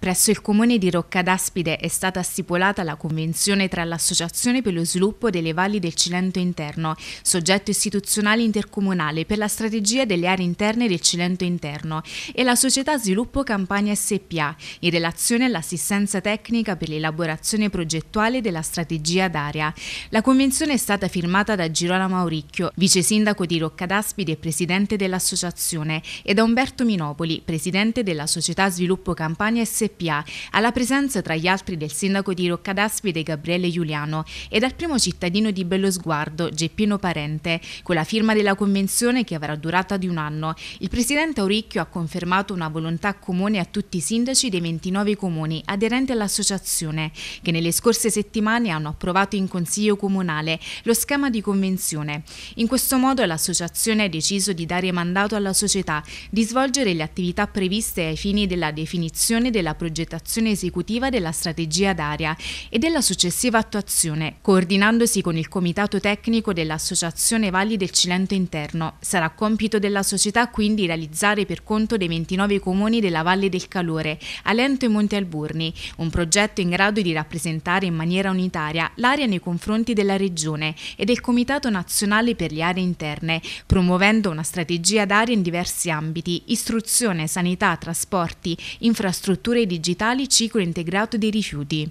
Presso il comune di Roccadaspide è stata stipulata la convenzione tra l'Associazione per lo sviluppo delle valli del Cilento interno, soggetto istituzionale intercomunale per la strategia delle aree interne del Cilento interno, e la società Sviluppo Campania SPA in relazione all'assistenza tecnica per l'elaborazione progettuale della strategia d'area. La convenzione è stata firmata da Girolamo Mauricchio, vice sindaco di Roccadaspide e presidente dell'associazione, e da Umberto Minopoli, presidente della società Sviluppo Campania SPA SPA, alla presenza tra gli altri del sindaco di Roccadaspide Gabriele Giuliano e dal primo cittadino di Bellosguardo Geppino Parente, con la firma della convenzione che avrà durata di un anno. Il presidente Auricchio ha confermato una volontà comune a tutti i sindaci dei 29 comuni aderenti all'associazione, che nelle scorse settimane hanno approvato in Consiglio Comunale lo schema di convenzione. In questo modo l'associazione ha deciso di dare mandato alla società di svolgere le attività previste ai fini della definizione della progettazione esecutiva della strategia d'aria e della successiva attuazione, coordinandosi con il comitato tecnico dell'Associazione Valli del Cilento Interno. Sarà compito della società quindi realizzare per conto dei 29 comuni della Valle del Calore, Alento e Monte Alburni, un progetto in grado di rappresentare in maniera unitaria l'area nei confronti della regione e del Comitato Nazionale per le Aree Interne, promuovendo una strategia d'aria in diversi ambiti, istruzione, sanità, trasporti, infrastrutture e digitali ciclo integrato dei rifiuti.